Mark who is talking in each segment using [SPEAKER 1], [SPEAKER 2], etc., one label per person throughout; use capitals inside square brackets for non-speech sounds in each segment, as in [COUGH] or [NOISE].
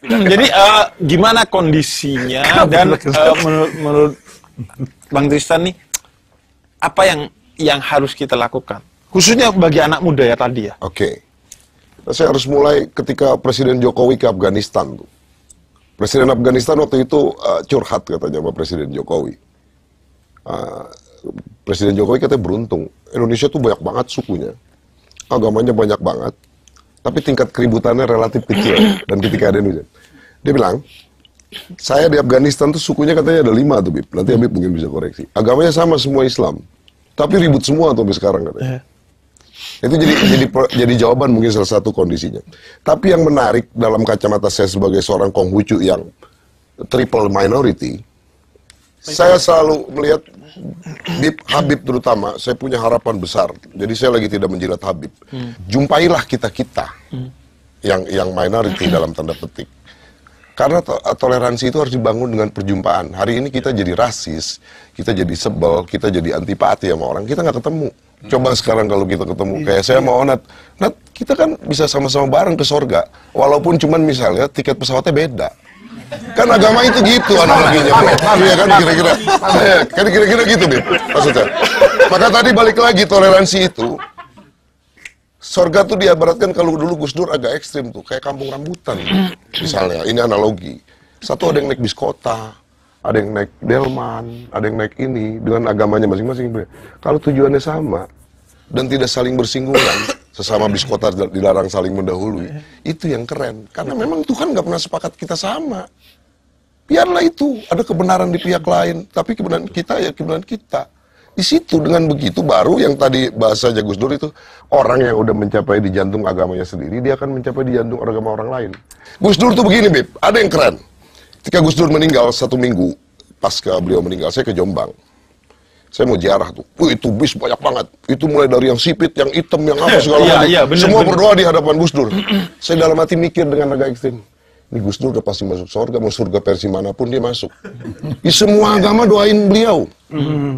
[SPEAKER 1] Hmm, jadi uh, gimana kondisinya [LAUGHS] dan uh, menurut, menurut Bang Tristan nih apa yang yang harus kita lakukan khususnya bagi anak muda ya tadi ya. Oke. Okay. Saya harus mulai ketika Presiden Jokowi ke Afghanistan tuh. Presiden Afghanistan waktu itu uh, curhat katanya sama Presiden Jokowi. Uh, Presiden Jokowi katanya beruntung Indonesia tuh banyak banget sukunya, agamanya banyak banget tapi tingkat keributannya relatif kecil dan ketika ada hujan. Dia bilang, saya di Afghanistan tuh sukunya katanya ada lima tuh Bib. Nanti Habib mungkin bisa koreksi. Agamanya sama semua Islam, tapi ribut semua tuh sampai sekarang katanya. Iya. Itu jadi jadi jadi jawaban mungkin salah satu kondisinya. Tapi yang menarik dalam kacamata saya sebagai seorang Konghucu yang triple minority, saya selalu melihat Habib terutama, saya punya harapan besar. Jadi saya lagi tidak menjilat Habib. Hmm. Jumpailah kita kita hmm. yang yang minority dalam tanda petik. Karena to toleransi itu harus dibangun dengan perjumpaan. Hari ini kita jadi rasis, kita jadi sebel, kita jadi antipati sama orang, kita nggak ketemu. Coba sekarang kalau kita ketemu, iya, kayak saya iya. mau Onat, Nat, kita kan bisa sama-sama bareng ke sorga. Walaupun cuman misalnya tiket pesawatnya beda. Kan agama itu gitu analoginya, Bro. Iya kan kira-kira. Iya, kan kira-kira gitu, deh maksudnya. Maka tadi balik lagi toleransi itu Sorga tuh diabaratkan kalau dulu Gus Dur agak ekstrim tuh, kayak kampung rambutan. Misalnya, ini analogi. Satu ada yang naik bis kota, ada yang naik delman, ada yang naik ini, dengan agamanya masing-masing. Kalau tujuannya sama, dan tidak saling bersinggungan, sesama biskota dilarang saling mendahului. Itu yang keren. Karena memang Tuhan nggak pernah sepakat kita sama. Biarlah itu, ada kebenaran di pihak lain, tapi kebenaran kita ya kebenaran kita. Di situ dengan begitu baru yang tadi bahasa Jagus Dur itu orang yang udah mencapai di jantung agamanya sendiri dia akan mencapai di jantung agama orang lain. Gus Dur tuh begini, Bib. Ada yang keren. Ketika Gus Dur meninggal satu minggu pas ke beliau meninggal, saya ke Jombang saya mau ziarah tuh. Wih, itu bis banyak banget. Itu mulai dari yang sipit, yang hitam, yang apa [LAUGHS] iya, segala macam. Iya, iya, Semua bener. berdoa di hadapan Gus Dur. [CLEARS THROAT] saya dalam hati mikir dengan agak ekstrim. Ini Gus Dur udah pasti masuk surga, mau surga versi manapun dia masuk. [LAUGHS] Di semua agama doain beliau. Mm-hmm.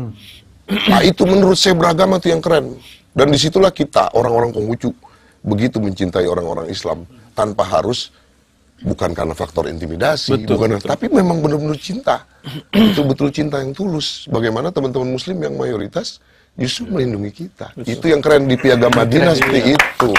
[SPEAKER 1] Nah itu menurut saya beragama tuh yang keren. Dan disitulah kita, orang-orang Konghucu, begitu mencintai orang-orang Islam. Tanpa harus bukan karena faktor intimidasi, betul, bukan betul. tapi memang benar-benar cinta. itu [CLEARS THROAT] betul cinta yang tulus. Bagaimana teman-teman muslim yang mayoritas justru melindungi kita. Betul. Itu yang keren di Piagam Madinah iya. seperti itu.